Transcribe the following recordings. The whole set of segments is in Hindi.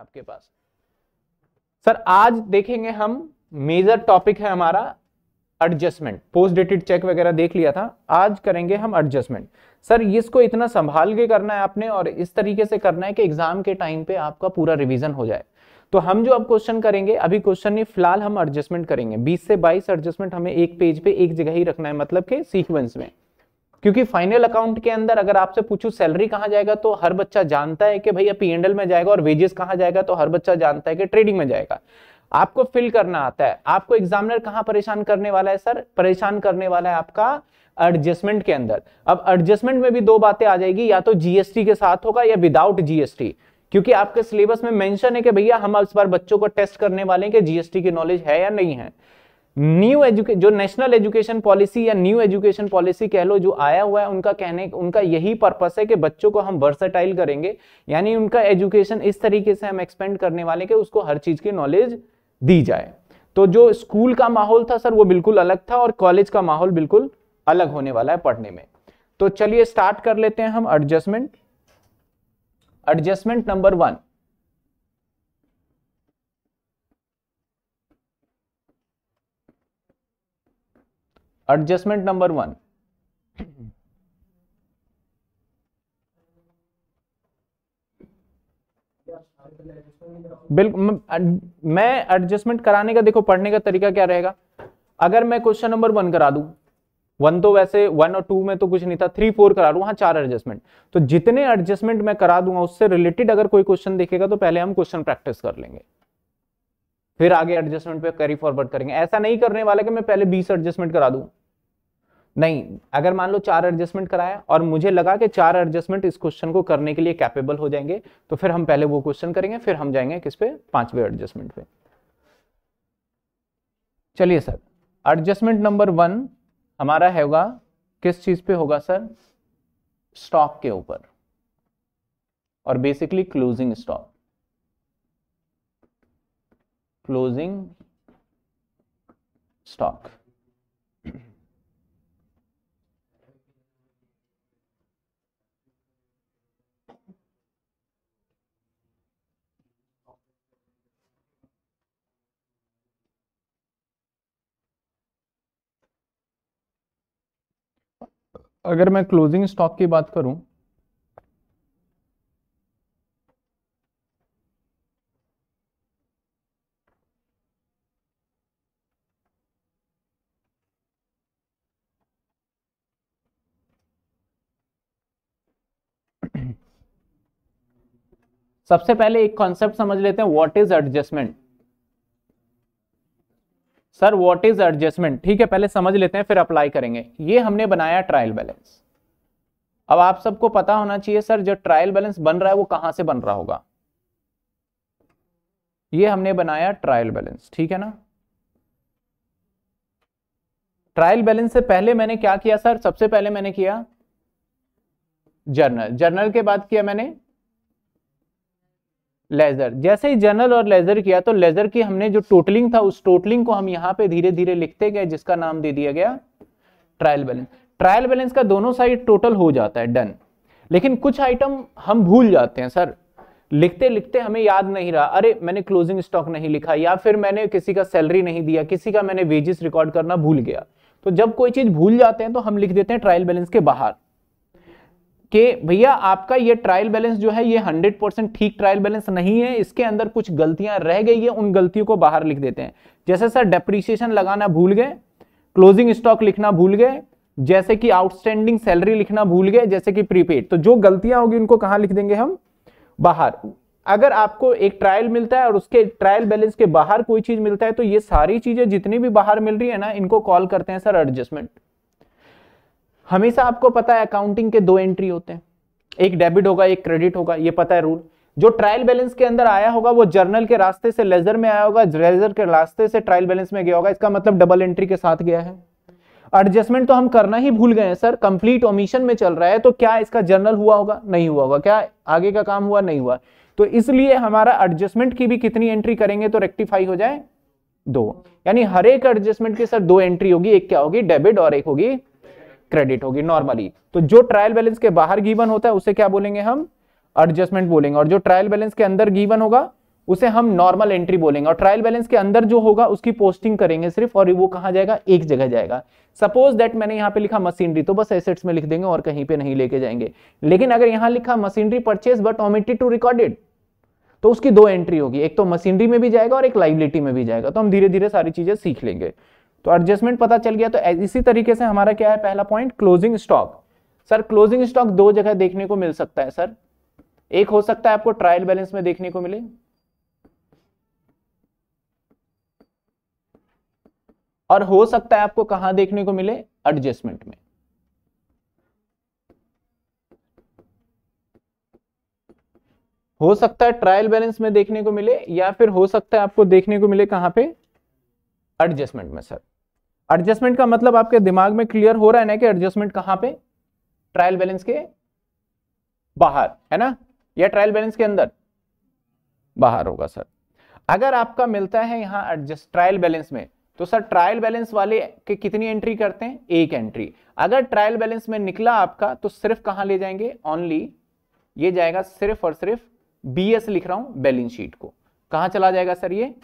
आपके पास सर आज देखेंगे हम मेजर टॉपिक है हमारा एडजस्टमेंट पोस्ट डेटेड चेक वगैरह देख लिया था आज करेंगे हम एडजस्टमेंट सर इसको इतना संभाल के करना है आपने और इस तरीके से करना है कि एग्जाम के टाइम पे आपका पूरा रिवीजन हो जाए तो हम जो अब क्वेश्चन करेंगे अभी क्वेश्चन नहीं फिलहाल हम एडजस्टमेंट करेंगे 20 से 22 एडजस्टमेंट हमें एक पेज पे एक जगह ही रखना है मतलब के सीक्वेंस में क्योंकि फाइनल अकाउंट के अंदर अगर आपसे पूछू सैलरी कहाँ जाएगा तो हर बच्चा जानता है कि भैया एंडल में जाएगा और वेजेस कहाँ जाएगा तो हर बच्चा जानता है कि ट्रेडिंग में जाएगा आपको फिल करना आता है आपको एग्जामिनर कहाँ परेशान करने वाला है सर परेशान करने वाला है आपका एडजस्टमेंट के अंदर अब एडजस्टमेंट में भी दो बातें आ जाएगी या तो जीएसटी के साथ होगा या विदाउट जीएसटी क्योंकि आपके सिलेबस में मेंशन है कि भैया हम इस बार बच्चों को टेस्ट करने वाले हैं कि जीएसटी की नॉलेज है या नहीं है न्यू एजुके जो नेशनल एजुकेशन पॉलिसी या न्यू एजुकेशन पॉलिसी कह लो जो आया हुआ है उनका कहने उनका यही पर्पस है कि बच्चों को हम वर्सेटाइल करेंगे यानी उनका एजुकेशन इस तरीके से हम एक्सपेंड करने वाले कि उसको हर चीज की नॉलेज दी जाए तो जो स्कूल का माहौल था सर वो बिल्कुल अलग था और कॉलेज का माहौल बिल्कुल अलग होने वाला है पढ़ने में तो चलिए स्टार्ट कर लेते हैं हम adjustment adjustment number one adjustment number one बिल्कुल मैं एडजस्टमेंट कराने का देखो पढ़ने का तरीका क्या रहेगा अगर मैं क्वेश्चन नंबर वन करा दू वन तो वैसे वन और टू में तो कुछ नहीं था थ्री फोर करा लू हाँ चार एडजस्टमेंट तो जितने एडजस्टमेंट मैं करा दूंगा उससे रिलेटेड अगर कोई क्वेश्चन देखेगा तो पहले हम क्वेश्चन प्रैक्टिस कर लेंगे फिर आगे एडजस्टमेंट पे कैरी फॉरवर्ड करेंगे ऐसा नहीं करने वाला कि मैं पहले बीस एडजस्टमेंट करा दूंगा नहीं अगर मान लो चार एडजस्टमेंट कराया और मुझे लगा कि चार एडजस्टमेंट इस क्वेश्चन को करने के लिए कैपेबल हो जाएंगे तो फिर हम पहले वो क्वेश्चन करेंगे फिर हम जाएंगे किस पे पांचवे एडजस्टमेंट पे चलिए सर एडजस्टमेंट नंबर वन हमारा है होगा किस चीज पे होगा सर स्टॉक के ऊपर और basically closing stock closing stock अगर मैं क्लोजिंग स्टॉक की बात करूं सबसे पहले एक कॉन्सेप्ट समझ लेते हैं what is adjustment sir what is adjustment ठीक है पहले समझ लेते हैं फिर अप्लाई करेंगे ये हमने बनाया ट्रायल बैलेंस अब आप सबको पता होना चाहिए सर जो ट्रायल बैलेंस बन रहा है वो कहां से बन रहा होगा ये हमने बनाया ट्रायल बैलेंस ठीक है ना ट्रायल बैलेंस से पहले मैंने क्या किया सर सबसे पहले मैंने किया जर्नल जर्नल के बाद किया मैंने लेजर जैसे ही जनरल और लेजर किया तो लेजर की हमने जो टोटलिंग था उस टोटलिंग को हम यहां पे धीरे धीरे लिखते गए जिसका नाम दे दिया गया ट्रायल बैलेंस ट्रायल बैलेंस का दोनों साइड टोटल हो जाता है डन लेकिन कुछ आइटम हम भूल जाते हैं सर लिखते लिखते हमें याद नहीं रहा अरे मैंने क्लोजिंग स्टॉक नहीं लिखा या फिर मैंने किसी का सैलरी नहीं दिया किसी का मैंने वेजेस रिकॉर्ड करना भूल गया तो जब कोई चीज भूल जाते हैं तो हम लिख देते हैं ट्रायल बैलेंस के बाहर कि भैया आपका ये ट्रायल बैलेंस जो है ये 100 परसेंट ठीक ट्रायल बैलेंस नहीं है इसके अंदर कुछ गलतियां रह गई है उन गलतियों को बाहर लिख देते हैं जैसे सर डेप्रिसिएशन लगाना भूल गए क्लोजिंग स्टॉक लिखना भूल गए जैसे कि आउटस्टैंडिंग सैलरी लिखना भूल गए जैसे कि प्रीपेड तो जो गलतियां होगी उनको कहां लिख देंगे हम बाहर अगर आपको एक ट्रायल मिलता है और उसके ट्रायल बैलेंस के बाहर कोई चीज मिलता है तो ये सारी चीजें जितनी भी बाहर मिल रही है ना इनको कॉल करते हैं सर एडजस्टमेंट हमेशा आपको पता है अकाउंटिंग के दो एंट्री होते हैं एक डेबिट होगा एक क्रेडिट होगा ये पता है रूल जो ट्रायल बैलेंस के अंदर आया होगा वो जर्नल के रास्ते से लेजर में आया होगा लेजर के रास्ते से ट्रायल बैलेंस में गया होगा इसका मतलब डबल एंट्री के साथ गया है एडजस्टमेंट तो हम करना ही भूल गए हैं सर कंप्लीट ओमिशन में चल रहा है तो क्या इसका जर्नल हुआ होगा नहीं हुआ होगा क्या आगे का काम हुआ नहीं हुआ तो इसलिए हमारा एडजस्टमेंट की भी कितनी एंट्री करेंगे तो रेक्टिफाई हो जाए दो यानी हर एक एडजस्टमेंट के सर दो एंट्री होगी एक क्या होगी डेबिट और एक होगी क्रेडिट होगी नॉर्मली तो जो ट्रायल बैलेंस के बाहर गीवन होता है उसे क्या बोलेंगे हम एडजस्टमेंट बोलेंगे और जो ट्रायल बैलेंस के अंदर गीवन होगा उसे हम नॉर्मल एंट्री बोलेंगे और ट्रायल बैलेंस के अंदर जो होगा उसकी पोस्टिंग करेंगे सिर्फ और वो कहा जाएगा एक जगह जाएगा सपोज दैट मैंने यहाँ पे लिखा मशीनरी तो बस एसेट्स में लिख देंगे और कहीं पे नहीं लेके जाएंगे लेकिन अगर यहाँ लिखा machinery purchase but omitted to recorded तो उसकी दो एंट्री होगी एक तो मशीनरी में भी जाएगा और एक लाइबिलिटी में भी जाएगा तो हम धीरे धीरे सारी चीजें सीख लेंगे तो एडजस्टमेंट पता चल गया तो इसी तरीके से हमारा क्या है पहला point closing stock sir closing stock दो जगह देखने को मिल सकता है सर एक हो सकता है आपको ट्रायल बैलेंस में देखने को मिले और हो सकता है आपको कहां देखने को मिले एडजस्टमेंट में हो सकता है ट्रायल बैलेंस में देखने को मिले या फिर हो सकता है आपको देखने को मिले कहां पे एडजस्टमेंट में सर एडजस्टमेंट का मतलब आपके दिमाग में क्लियर हो रहा है ना कि एडजस्टमेंट कहां पे ट्रायल बैलेंस के बाहर है ना या ट्रायल बैलेंस के अंदर बाहर होगा सर अगर आपका मिलता है यहां एडजस्ट ट्रायल बैलेंस में तो सर ट्रायल बैलेंस वाले के कितनी एंट्री करते हैं एक एंट्री अगर ट्रायल बैलेंस में निकला आपका तो सिर्फ कहां ले जाएंगे ओनली ये जाएगा सिर्फ और सिर्फ बीएस लिख रहा हूं बैलेंस शीट को कहां चला जाएगा सर ये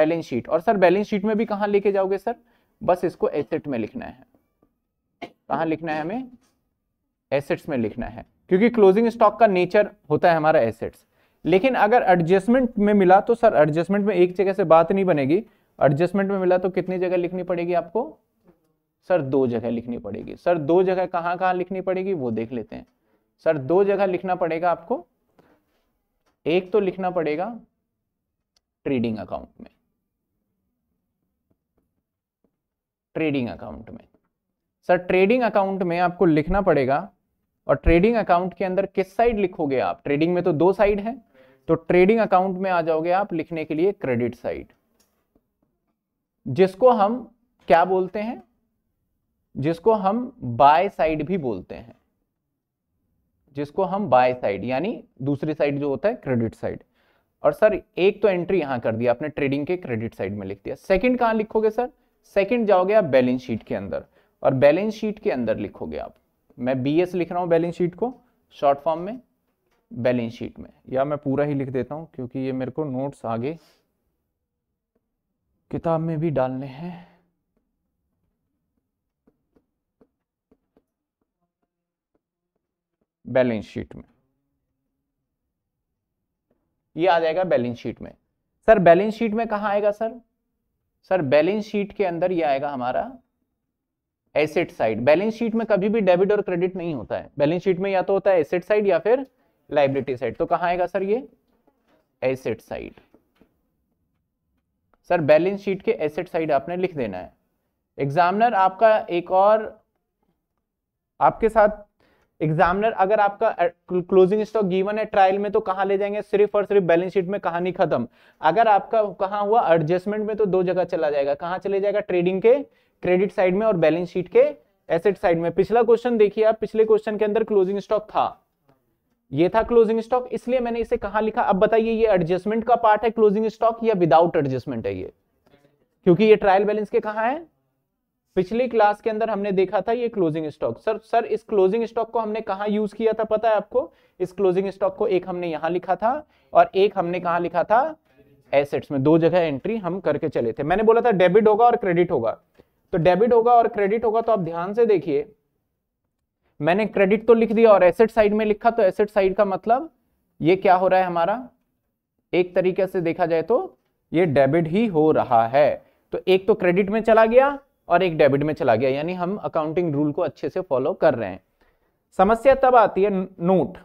बैलेंस शीट और सर बैलेंस शीट में भी कहां लेके जाओगे सर बस इसको एसेट में लिखना है कहा लिखना है हमें एसेट्स में लिखना है क्योंकि क्लोजिंग स्टॉक का नेचर होता है हमारा एसेट्स लेकिन अगर एडजस्टमेंट में मिला तो सर एडजस्टमेंट में एक जगह से बात नहीं बनेगी एडजस्टमेंट में मिला तो कितनी जगह लिखनी पड़ेगी आपको सर दो जगह लिखनी पड़ेगी सर दो जगह कहां कहां लिखनी पड़ेगी वो देख लेते हैं सर दो जगह लिखना पड़ेगा आपको एक तो लिखना पड़ेगा ट्रेडिंग अकाउंट में ट्रेडिंग अकाउंट में सर ट्रेडिंग अकाउंट में आपको लिखना पड़ेगा और ट्रेडिंग अकाउंट के अंदर किस साइड लिखोगे आप ट्रेडिंग में तो दो साइड है तो ट्रेडिंग अकाउंट में आ जाओगे आप लिखने के लिए क्रेडिट साइड जिसको हम क्या बोलते हैं जिसको हम बाय साइड भी बोलते हैं जिसको हम बाय साइड यानी दूसरी साइड जो होता है क्रेडिट साइड और सर एक तो एंट्री यहां कर दिया आपने ट्रेडिंग के क्रेडिट साइड में लिख दिया सेकंड कहां लिखोगे सर सेकंड जाओगे आप बैलेंस शीट के अंदर और बैलेंस शीट के अंदर लिखोगे आप मैं बी एस लिख रहा हूँ बैलेंस शीट को शॉर्ट फॉर्म में बैलेंस शीट में या मैं पूरा ही लिख देता हूँ क्योंकि ये मेरे को नोट्स आगे किताब में भी डालने हैं बैलेंस शीट में ये आ जाएगा बैलेंस शीट में सर बैलेंस शीट में कहा आएगा सर सर बैलेंस शीट के अंदर ये आएगा हमारा एसेट साइड बैलेंस शीट में कभी भी डेबिट और क्रेडिट नहीं होता है बैलेंस शीट में या तो होता है एसेट साइड या फिर लाइबिलिटी साइड तो कहां आएगा सर ये asset side sir balance sheet के एसेट साइड आपने लिख देना है एग्जामिनर आपका एक और आपके साथ एग्जामिनर अगर आपका क्लोजिंग स्टॉक गिवन है ट्रायल में तो कहा ले जाएंगे सिर्फ और सिर्फ बैलेंस शीट में कहानी खत्म अगर आपका कहा हुआ एडजस्टमेंट में तो दो जगह चला जाएगा कहां चले जाएगा ट्रेडिंग के क्रेडिट साइड में और बैलेंस शीट के एसेट साइड में पिछला क्वेश्चन देखिए आप पिछले क्वेश्चन के अंदर क्लोजिंग स्टॉक था ये था क्लोजिंग स्टॉक इसलिए मैंने इसे कहा लिखा अब बताइए ये एडजस्टमेंट का पार्ट है क्लोजिंग स्टॉक या विदाउट एडजस्टमेंट है ये क्योंकि ये ट्रायल बैलेंस के कहा है पिछली क्लास के अंदर हमने देखा था ये क्लोजिंग स्टॉक सर सर इस क्लोजिंग स्टॉक को हमने कहा यूज किया था पता है आपको इस क्लोजिंग स्टॉक को एक हमने यहां लिखा था और एक हमने कहा लिखा था एसेट्स में दो जगह एंट्री हम करके चले थे मैंने बोला था डेबिट होगा और क्रेडिट होगा तो डेबिट होगा और क्रेडिट होगा तो आप ध्यान से देखिए मैंने क्रेडिट तो लिख दिया और एसेट साइड में लिखा तो एसेट साइड का मतलब ये क्या हो रहा है हमारा एक तरीके से देखा जाए तो ये डेबिट ही हो रहा है तो एक तो क्रेडिट में चला गया और एक डेबिट में चला गया यानी हम अकाउंटिंग रूल को अच्छे से फॉलो कर रहे हैं समस्या तब आती है नोट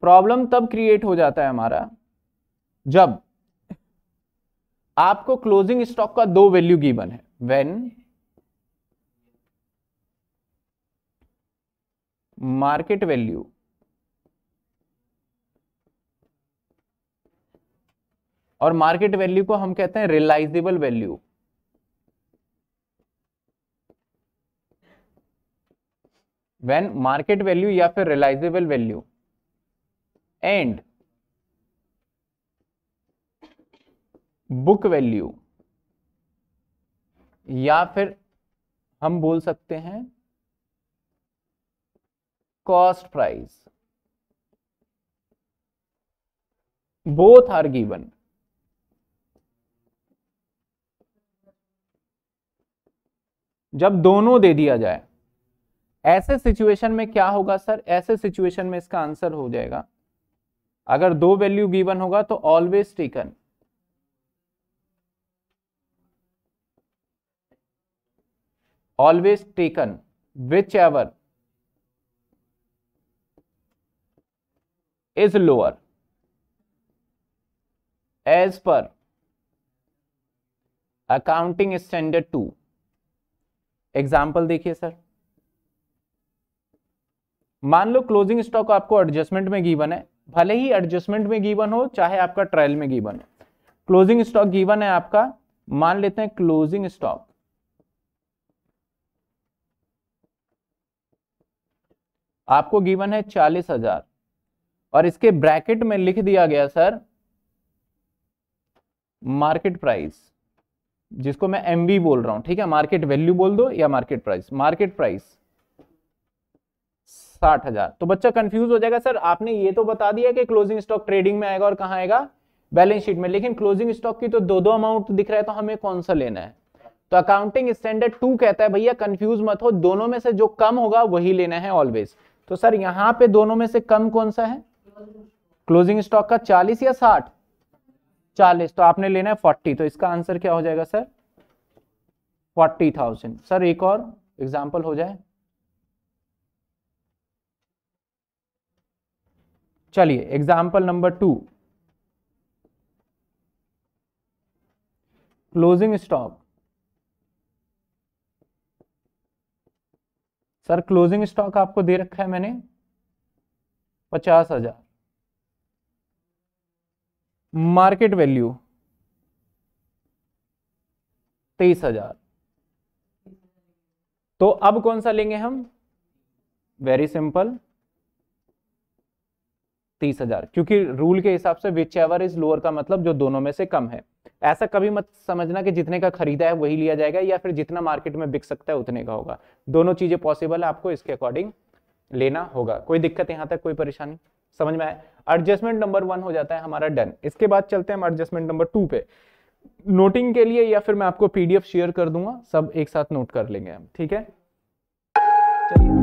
प्रॉब्लम तब क्रिएट हो जाता है हमारा जब आपको क्लोजिंग स्टॉक का दो वैल्यू गिवन है व्हेन मार्केट वैल्यू और मार्केट वैल्यू को हम कहते हैं realisable value when market value या फिर realisable value and book value या फिर हम बोल सकते हैं cost price both are given जब दोनों दे दिया जाए ऐसे सिचुएशन में क्या होगा सर ऐसे सिचुएशन में इसका आंसर हो जाएगा अगर दो वैल्यू गिवन होगा तो always taken always taken whichever is lower as per accounting standard to example देखिए सर मान लो क्लोजिंग स्टॉक आपको एडजस्टमेंट में गिवन है भले ही एडजस्टमेंट में गिवन हो चाहे आपका ट्रायल में गिवन हो क्लोजिंग स्टॉक गीवन है आपका मान लेते हैं क्लोजिंग स्टॉक आपको गिवन है चालीस हजार और इसके ब्रैकेट में लिख दिया गया सर मार्केट प्राइस जिसको मैं एम बोल रहा हूं ठीक है मार्केट वैल्यू बोल दो या मार्केट प्राइस मार्केट प्राइस साठ हजार तो बच्चा कंफ्यूज हो जाएगा सर आपने ये तो बता दिया कि क्लोजिंग स्टॉक ट्रेडिंग में आएगा और कहा आएगा बैलेंस शीट में लेकिन क्लोजिंग स्टॉक की तो दो दो अमाउंट दिख रहा है तो हमें कौन सा लेना है तो अकाउंटिंग स्टैंडर्ड टू कहता है भैया कंफ्यूज मत हो दोनों में से जो कम होगा वही लेना है ऑलवेज तो सर यहां पे दोनों में से कम कौन सा है क्लोजिंग स्टॉक का 40 या चालीस तो आपने लेना है फोर्टी तो इसका आंसर क्या हो जाएगा सर फोर्टी थाउजेंड सर एक और एग्जाम्पल हो जाए चलिए example number two closing stock sir closing stock आपको दे रखा है मैंने पचास हजार मार्केट वैल्यू तेईस हजार तो अब कौन सा लेंगे हम वेरी सिंपल तीस हजार क्योंकि रूल के हिसाब से विच एवर इज लोअर का मतलब जो दोनों में से कम है ऐसा कभी मत समझना कि जितने का खरीदा है वही लिया जाएगा या फिर जितना मार्केट में बिक सकता है उतने का होगा दोनों चीजें पॉसिबल है आपको इसके अकॉर्डिंग लेना होगा कोई दिक्कत यहां तक कोई परेशानी समझ में आए एडजस्टमेंट नंबर वन हो जाता है हमारा डन इसके बाद चलते हैं हम एडजस्टमेंट नंबर टू पे नोटिंग के लिए या फिर मैं आपको पीडीएफ शेयर कर दूंगा सब एक साथ नोट कर लेंगे हम ठीक है चलिए